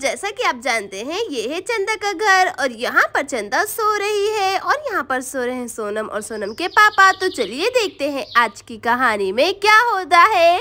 जैसा कि आप जानते हैं ये है चंदा का घर और यहाँ पर चंदा सो रही है और यहाँ पर सो रहे हैं सोनम और सोनम के पापा तो चलिए देखते हैं आज की कहानी में क्या होता है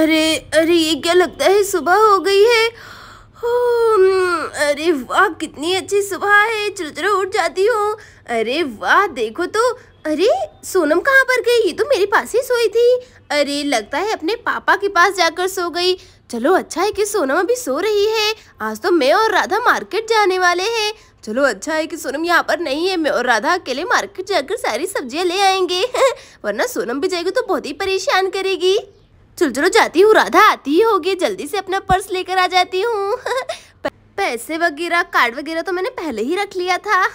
अरे अरे ये क्या लगता है सुबह हो गई है अरे वाह कितनी अच्छी सुबह है चलो चलो उठ जाती हूँ अरे वाह देखो तो अरे सोनम कहाँ पर गई ये तो मेरे पास ही सोई थी अरे लगता है अपने पापा के पास जाकर सो गई चलो अच्छा है कि सोनम अभी सो रही है आज तो मैं और राधा मार्केट जाने वाले हैं चलो अच्छा है कि सोनम यहाँ पर नहीं है मैं और राधा अकेले मार्केट जाकर सारी सब्जियाँ ले आएंगे वरना सोनम भी जाएगी तो बहुत ही परेशान करेगी चलो चलो जाती हूँ राधा आती ही होगी जल्दी से अपना पर्स लेकर आ जाती हूँ पैसे वगैरह कार्ड वगैरह तो मैंने पहले ही रख लिया था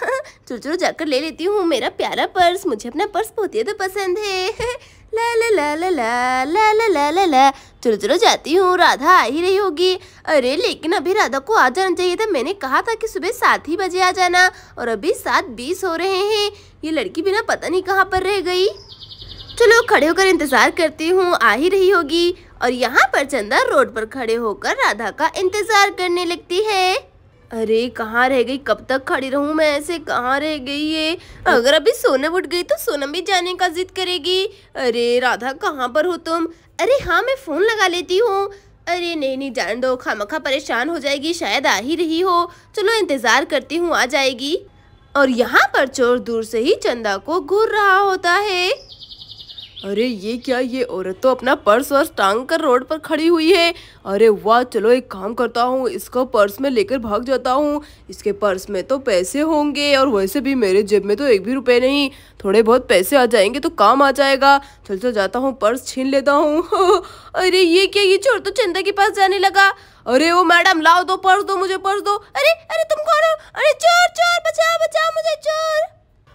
चलो चलो जाकर ले लेती हूँ मेरा प्यारा पर्स मुझे अपना पर्स बहुत ही तो पसंद है ला ला ला ला ला ला ला ला ला ला चलो चलो जाती हूँ राधा आ ही रही होगी अरे लेकिन अभी राधा को आ जाना चाहिए था मैंने कहा था कि सुबह सात ही बजे आ जाना और अभी सात बीस हो रहे हैं ये लड़की बिना पता नहीं कहाँ पर रह गई चलो तो खड़े होकर इंतजार करती हूँ आ ही रही होगी और यहाँ पर चंदा रोड पर खड़े होकर राधा का इंतजार करने लगती है अरे कहाँ रह गई कब तक खड़ी रहूँ मैं ऐसे कहाँ रह गई ये अगर अभी सोनम उठ गई तो सोनम भी जाने का जिद करेगी अरे राधा कहाँ पर हो तुम अरे हाँ मैं फ़ोन लगा लेती हूँ अरे नहीं नहीं जान दो खामखा परेशान हो जाएगी शायद आ ही रही हो चलो इंतज़ार करती हूँ आ जाएगी और यहाँ पर चोर दूर से ही चंदा को घूर रहा होता है अरे ये क्या ये औरत तो अपना पर्स वर्स टांग कर रोड पर खड़ी हुई है अरे वाह चलो एक काम करता हूँ इसको पर्स में लेकर भाग जाता हूँ इसके पर्स में तो पैसे होंगे और वैसे भी मेरे जेब में तो एक भी रुपए नहीं थोड़े बहुत पैसे आ जाएंगे तो काम आ जाएगा चल चल जाता हूँ पर्स छीन लेता हूँ अरे ये क्या ये चोर तो चिंता के पास जाने लगा अरे वो मैडम लाओ दो पर्स दो मुझे पर्स दो अरे अरे तुम कौन हो अरे चोर चोर बचाओ बचाओ मुझे चोर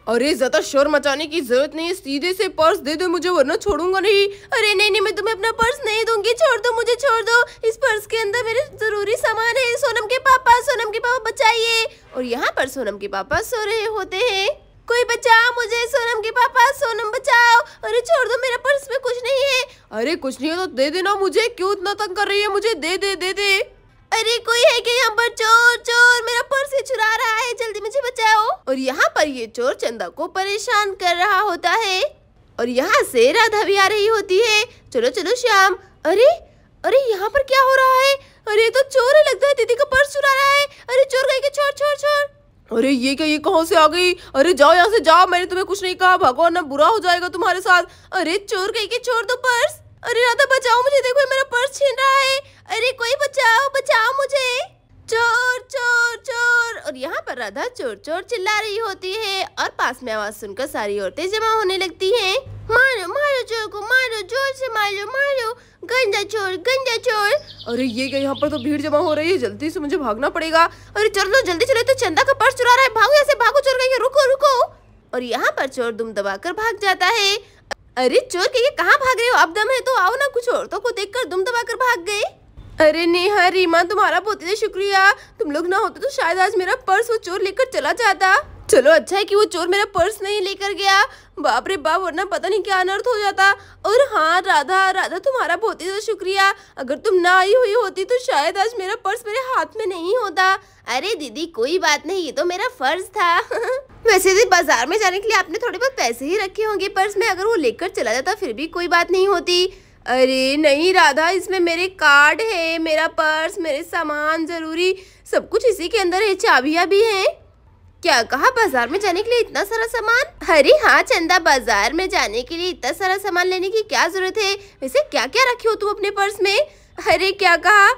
अरे ज्यादा शोर मचाने की जरूरत नहीं है सीधे से पर्स दे दो मुझे वरना छोड़ूंगा नहीं अरे नहीं नहीं मैं तुम्हें अपना पर्स नहीं दूंगी छोड़ दो मुझे छोड़ दो इस पर्स के अंदर मेरे जरूरी सामान है सोनम के पापा सोनम के पापा बचाइए और यहाँ पर सोनम के पापा सो रहे होते हैं कोई बचाओ मुझे सोनम के पापा सोनम बचाओ अरे छोड़ दो मेरा पर्स में कुछ नहीं है अरे कुछ नहीं है तो दे देना मुझे क्यों इतना तंग कर रही है मुझे दे दे दे दे अरे कोई है क्या यहाँ पर चोर चोर मेरा पर्स ही चुरा रहा और यहाँ पर ये चोर चंदा को परेशान कर रहा होता है और यहाँ से राधा भी आ रही होती है चलो चलो श्याम अरे अरे यहाँ पर क्या हो रहा है अरे तो चोर है लगता है दीदी का पर्स चुरा रहा है अरे चोर गई के छोड़ छोड़ छोड़ अरे ये क्या ये कहाँ से आ गई अरे जाओ यहाँ से जाओ मैंने तुम्हें कुछ नहीं कहा भागो ना बुरा हो जाएगा तुम्हारे साथ अरे चोर गई के छोड़ दो पर्स अरे राधा बचाओ मुझे देखो मेरा पर्स छीन रहा है अरे कोई बचाओ बचाओ मुझे चोर चोर चोर और यहाँ पर राधा चोर चोर चिल्ला रही होती है और पास में आवाज सुनकर सारी औरतें जमा होने लगती हैं मारो मारो चोर को मारो जोर से मारो मारो गंजा चोर गंजा चोर अरे ये क्या यहाँ पर तो भीड़ जमा हो रही है जल्दी से मुझे भागना पड़ेगा अरे लो जल्दी चले तो चंदा का पर्स चुरा रहा है भागो ऐसे भागो चोर कहीं रुको रुको और यहाँ पर चोर दुम कर भाग जाता है अरे चोर कहिए कहाँ भाग रहे हो अब दम है तो आओ ना कुछ औरतों को देख कर दुम कर भाग गए अरे नेहा रीमा तुम्हारा बहुत ही शुक्रिया तुम लोग ना होते तो शायद आज मेरा पर्स वो चोर लेकर चला जाता चलो अच्छा है कि वो चोर मेरा पर्स नहीं लेकर गया बाप रे बाप वरना पता नहीं क्या अनर्थ हो जाता और हाँ राधा राधा तुम्हारा बहुत ही शुक्रिया अगर तुम ना आई हुई होती तो शायद आज मेरा पर्स मेरे हाथ में नहीं होता अरे दीदी कोई बात नहीं ये तो मेरा फर्ज था वैसे भी बाजार में जाने के लिए आपने थोड़े बहुत पैसे ही रखे होंगे पर्स में अगर वो लेकर चला जाता फिर भी कोई बात नहीं होती अरे नहीं राधा इसमें मेरे कार्ड है मेरा पर्स मेरे सामान ज़रूरी सब कुछ इसी के अंदर है चाबियां भी हैं क्या कहा बाजार में जाने के लिए इतना सारा सामान अरे हाँ चंदा बाजार में जाने के लिए इतना सारा सामान लेने की क्या जरूरत है वैसे क्या क्या रखी हो तुम अपने पर्स में अरे क्या कहा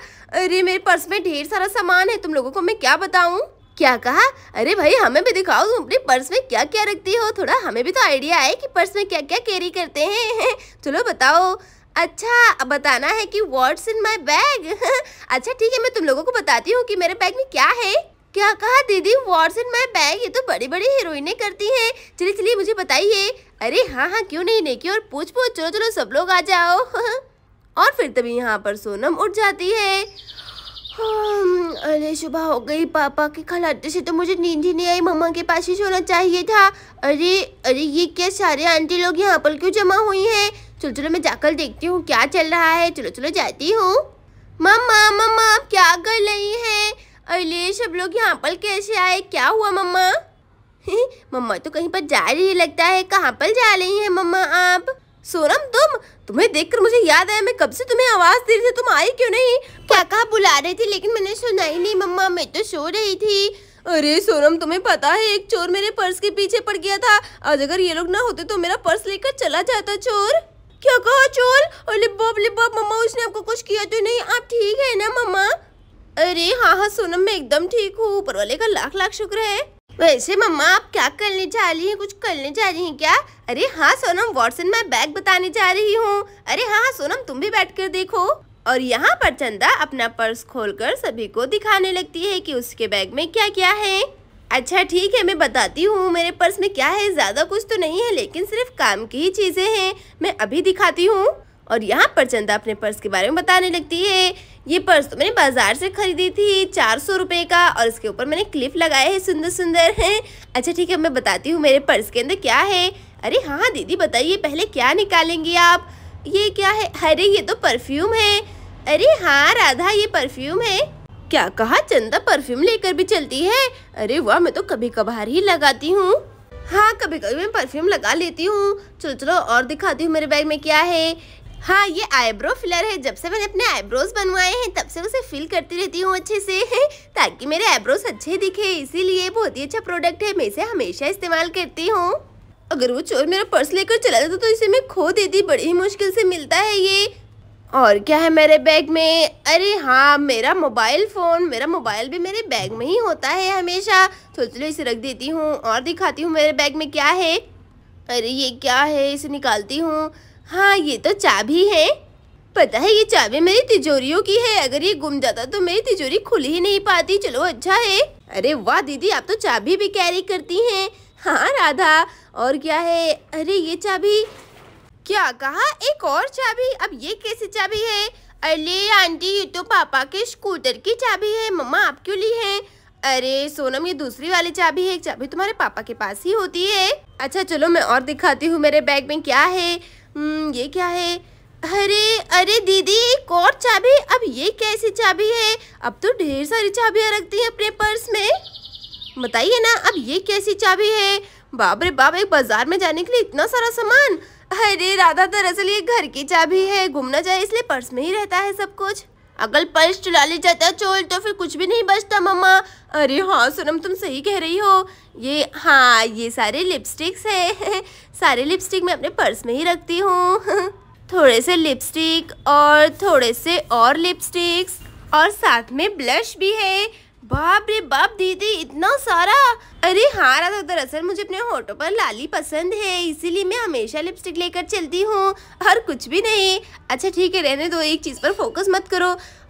अरे मेरे पर्स में ढेर सारा सामान है तुम लोगों को मैं क्या बताऊँ क्या कहा अरे भाई हमें भी दिखाओ तुम अपने पर्स में क्या क्या रखती हो थोड़ा हमें भी तो आइडिया आए कि पर्स में क्या क्या कैरी करते हैं चलो बताओ अच्छा बताना है कि व्हाट्स इन माय बैग अच्छा ठीक है मैं तुम लोगों को बताती हूँ कि मेरे बैग में क्या है क्या कहा दीदी व्हाट्स इन माय बैग ये तो बड़ी बड़ी हीरोइनें करती हैं चलिए चलिए मुझे बताइए अरे हाँ हाँ क्यों नहीं नेकी और पूछ पूछ चलो चलो सब लोग आ जाओ और फिर तभी यहाँ पर सोनम उठ जाती है हाँ, अरे सुबह हो गई पापा के खलाते से तो मुझे नींद ही नहीं आई मम्मा के पास ही सोना चाहिए था अरे अरे ये क्या सारे आंटी लोग यहाँ पर क्यों जमा हुई हैं चलो चलो मैं जाकर देखती हूँ क्या चल रहा है चलो चलो जाती हूँ मम्मा मम्मा आप क्या कर रही हैं अरे सब लोग यहाँ पर कैसे आए क्या हुआ मम्मा मम्मा तो कहीं पर जा रही लगता है कहाँ पर जा रही हैं मम्मा आप सोनम तुम तुम्हें देखकर मुझे याद आया मैं कब से तुम्हें आवाज़ दे रही थी तुम आई क्यों नहीं कहा बुला रहे थे लेकिन मैंने सुना ही नहीं मम्मा मैं तो सो रही थी अरे सोनम तुम्हें पता है एक चोर मेरे पर्स के पीछे पड़ गया था आज अगर ये लोग ना होते तो मेरा पर्स लेकर चला जाता चोर क्या कहा चोर अरे बाप बाप मम्मा उसने आपको कुछ किया तो नहीं आप ठीक है ना मम्मा अरे हाँ हाँ सोनम मैं एकदम ठीक हूँ ऊपर वाले का लाख लाख शुक्र है वैसे मम्मा आप क्या करने जा रही हैं कुछ करने जा रही हैं क्या अरे हाँ सोनम वॉटसन मैं बैग बताने जा रही हूँ अरे हाँ, हाँ सोनम तुम भी बैठ कर देखो और यहाँ पर चंदा अपना पर्स खोलकर सभी को दिखाने लगती है कि उसके बैग में क्या क्या है अच्छा ठीक है मैं बताती हूँ मेरे पर्स में क्या है ज़्यादा कुछ तो नहीं है लेकिन सिर्फ काम की ही चीज़ें हैं मैं अभी दिखाती हूँ और यहाँ पर चंदा अपने पर्स के बारे में बताने लगती है ये पर्स तो मैंने बाजार से खरीदी थी चार सौ रुपये का और इसके ऊपर मैंने क्लिप लगाए हैं सुंदर सुंदर हैं अच्छा ठीक है मैं बताती हूँ मेरे पर्स के अंदर क्या है अरे हाँ, हाँ दीदी बताइए पहले क्या निकालेंगी आप ये क्या है अरे ये तो परफ्यूम है अरे हाँ राधा ये परफ्यूम है क्या कहा चंदा परफ्यूम लेकर भी चलती है अरे वाह मैं तो कभी कभार ही लगाती हूँ हाँ कभी कभी मैं परफ्यूम लगा लेती हूँ चलो चलो और दिखाती हूँ मेरे बैग में क्या है हाँ ये आईब्रो फिलर है जब से मैंने अपने आईब्रोज बनवाए हैं तब से उसे फिल करती रहती हूँ अच्छे से ताकि मेरे आईब्रोज अच्छे दिखे इसीलिए बहुत ही अच्छा प्रोडक्ट है मैं इसे हमेशा इस्तेमाल करती हूँ अगर वो चोर मेरा पर्स लेकर चला जाता तो इसे मैं खो देती बड़ी ही मुश्किल से मिलता है ये और क्या है मेरे बैग में अरे हाँ मेरा मोबाइल फ़ोन मेरा मोबाइल भी मेरे बैग में ही होता है हमेशा तो चलो इसे रख देती हूँ और दिखाती हूँ मेरे बैग में क्या है अरे ये क्या है इसे निकालती हूँ हाँ ये तो चाबी है पता है ये चाबी मेरी तिजोरियों की है अगर ये गुम जाता तो मेरी तिजोरी खुल ही नहीं पाती चलो अच्छा है अरे वाह दीदी आप तो चाबी भी कैरी करती हैं हाँ राधा और क्या है अरे ये चाबी क्या कहा एक और चाबी अब ये कैसी चाबी है अरे आंटी ये तो पापा के स्कूटर की चाबी है मम्मा आप क्यों ली है अरे सोनम ये दूसरी वाली चाबी है एक चाबी तुम्हारे पापा के पास ही होती है अच्छा चलो मैं और दिखाती हूँ मेरे बैग में क्या है हम्म, ये क्या है अरे अरे दीदी एक और चाबी अब ये कैसी चाबी है अब तो ढेर सारी चाबियाँ रखती है अपने पर्स में बताइए ना अब ये कैसी चाबी है बाबरे बाप एक बाजार में जाने के लिए इतना सारा सामान अरे राधा दरअसल ये घर की चाबी है घूमना जाए इसलिए पर्स में ही रहता है सब कुछ अगर पर्स चुरा ले जाता चोर तो फिर कुछ भी नहीं बचता मम्मा अरे हाँ सोनम तुम सही कह रही हो ये हाँ ये सारे लिपस्टिक्स है सारे लिपस्टिक मैं अपने पर्स में ही रखती हूँ थोड़े से लिपस्टिक और थोड़े से और लिपस्टिक्स और साथ में ब्लश भी है बाप रे बाप दीदी इतना सारा अरे हाँ राधा दरअसल मुझे अपने होटो पर लाली पसंद है इसीलिए मैं हमेशा लिपस्टिक लेकर चलती हूँ और कुछ भी नहीं अच्छा ठीक है रहने दो एक चीज़ पर फोकस मत करो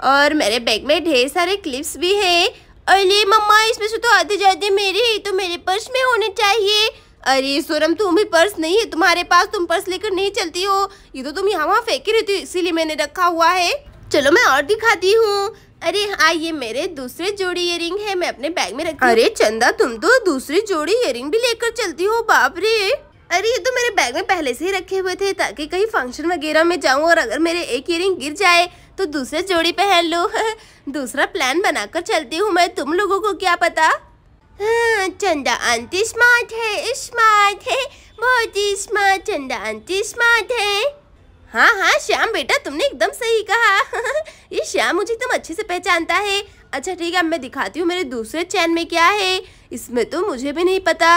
और मेरे बैग में ढेर सारे क्लिप्स भी है अरे मम्मा इसमें से तो आधे जाते मेरे ही तो मेरे पर्स में होने चाहिए अरे सोनम तुम भी पर्स नहीं है तुम्हारे पास तुम पर्स लेकर नहीं चलती हो ये तो तुम यहाँ वहाँ फेंकी रहती हो इसीलिए मैंने रखा हुआ है चलो मैं और दिखाती हूँ अरे हाँ ये मेरे दूसरे जोड़ी रिंग है मैं अपने बैग में रखती अरे चंदा तुम तो दूसरी जोड़ी इयरिंग भी लेकर चलती हो बाप रे अरे ये तो मेरे बैग में पहले से ही रखे हुए थे ताकि कहीं फंक्शन वगैरह में जाऊँ और अगर मेरे एक रिंग गिर जाए तो दूसरे जोड़ी पहन लो दूसरा प्लान बनाकर चलती हूँ मैं तुम लोगों को क्या पता हाँ, चंदा आंटी स्मार्ट है स्मार्ट है बहुत ही स्मार्ट चंदा आंटी स्मार्ट है हाँ हाँ श्याम बेटा तुमने एकदम सही कहा ये श्याम मुझे तुम अच्छे से पहचानता है अच्छा ठीक है अब मैं दिखाती हूँ मेरे दूसरे चैन में क्या है इसमें तो मुझे भी नहीं पता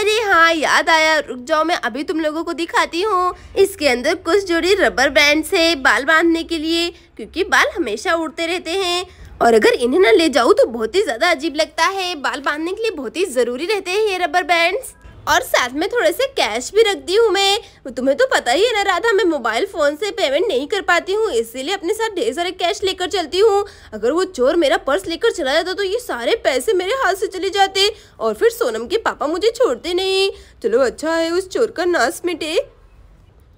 अरे हाँ याद आया रुक जाओ मैं अभी तुम लोगों को दिखाती हूँ इसके अंदर कुछ जोड़ी रबर बैंड्स है बाल बांधने के लिए क्योंकि बाल हमेशा उड़ते रहते हैं और अगर इन्हें ना ले जाऊँ तो बहुत ही ज़्यादा अजीब लगता है बाल बांधने के लिए बहुत ही ज़रूरी रहते हैं ये रबर बैंड्स और साथ में थोड़े से कैश भी रख दी हूँ मैं तुम्हें तो पता ही है ना राधा मैं मोबाइल फ़ोन से पेमेंट नहीं कर पाती हूँ इसीलिए अपने साथ ढेर सारे कैश लेकर चलती हूँ अगर वो चोर मेरा पर्स लेकर चला जाता तो ये सारे पैसे मेरे हाथ से चले जाते और फिर सोनम के पापा मुझे छोड़ते नहीं चलो अच्छा है उस चोर का नाश मिटे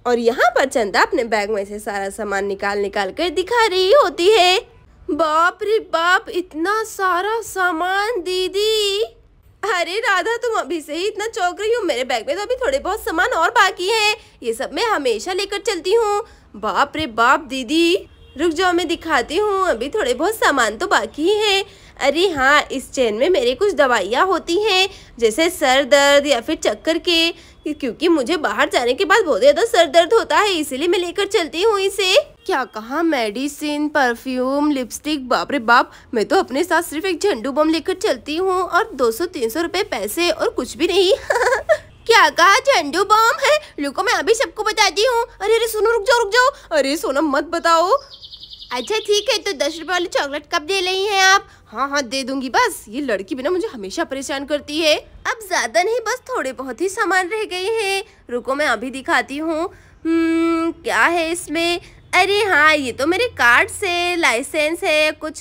और यहाँ पर चंदा अपने बैग में से सारा सामान निकाल निकाल कर दिखा रही होती है बाप रे बाप इतना सारा सामान दीदी अरे राधा तुम अभी से ही इतना चौक रही हो मेरे बैग में तो अभी थोड़े बहुत सामान और बाकी है ये सब मैं हमेशा लेकर चलती हूँ बाप रे बाप दीदी रुक जाओ मैं दिखाती हूँ अभी थोड़े बहुत सामान तो बाकी है अरे हाँ इस चेन में मेरे कुछ दवाइयाँ होती हैं जैसे सर दर्द या फिर चक्कर के क्योंकि मुझे बाहर जाने के बाद बहुत ज़्यादा सर दर्द होता है इसीलिए मैं लेकर चलती हूँ इसे क्या कहा मेडिसिन परफ्यूम लिपस्टिक बाप रे बाप मैं तो अपने साथ सिर्फ एक झंडू बम लेकर चलती हूँ और दो तीन सौ रुपए पैसे और कुछ भी नहीं क्या कहा झंडू बम है रुको मैं अभी सबको बताती हूँ अरे अरे सुनो रुक जाओ रुक जाओ अरे सोनम मत बताओ अच्छा ठीक है तो दस रुपए वाली चॉकलेट कब दे रही हैं आप हाँ हाँ दे दूंगी बस ये लड़की बिना मुझे हमेशा परेशान करती है अब ज़्यादा नहीं बस थोड़े बहुत ही सामान रह गए हैं रुको मैं अभी दिखाती हूँ हम्म, क्या है इसमें अरे हाँ ये तो मेरे कार्ड से लाइसेंस है कुछ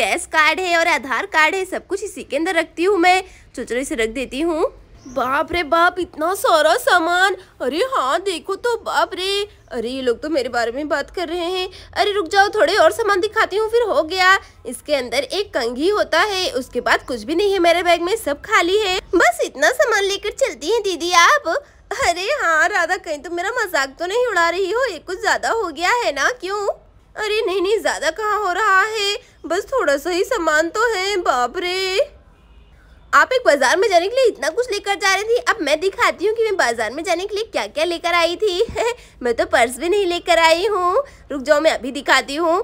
गैस कार्ड है और आधार कार्ड है सब कुछ इसी के अंदर रखती हूँ मैं चुचरे से रख देती हूँ बाप रे बाप इतना सारा सामान अरे हाँ देखो तो बाप रे अरे ये लोग तो मेरे बारे में बात कर रहे हैं अरे रुक जाओ थोड़े और सामान दिखाती हूँ फिर हो गया इसके अंदर एक कंघी होता है उसके बाद कुछ भी नहीं है मेरे बैग में सब खाली है बस इतना सामान लेकर चलती हैं दीदी आप अरे हाँ राधा कहीं तो मेरा मजाक तो नहीं उड़ा रही हो ये कुछ ज़्यादा हो गया है ना क्यों अरे नहीं नहीं ज़्यादा कहाँ हो रहा है बस थोड़ा सा ही सामान तो है बाप रे आप एक बाजार में जाने के लिए इतना कुछ लेकर जा रही थी अब मैं दिखाती हूँ कि मैं बाजार में जाने के लिए क्या क्या लेकर आई थी मैं तो पर्स भी नहीं लेकर आई हूँ रुक जाओ मैं अभी दिखाती हूँ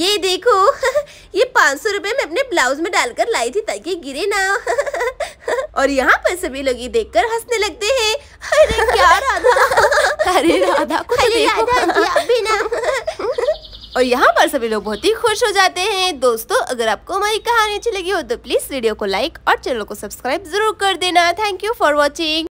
ये देखो ये पाँच सौ रुपये मैं अपने ब्लाउज में डालकर लाई थी ताकि गिरे ना और यहाँ पर सभी लोग ये कर हंसने लगते हैं अरे क्या राधा अरे राधा को अरे देखो राधा जी, अभी ना और यहाँ पर सभी लोग बहुत ही खुश हो जाते हैं दोस्तों अगर आपको हमारी कहानी अच्छी लगी हो तो प्लीज़ वीडियो को लाइक और चैनल को सब्सक्राइब जरूर कर देना थैंक यू फॉर वॉचिंग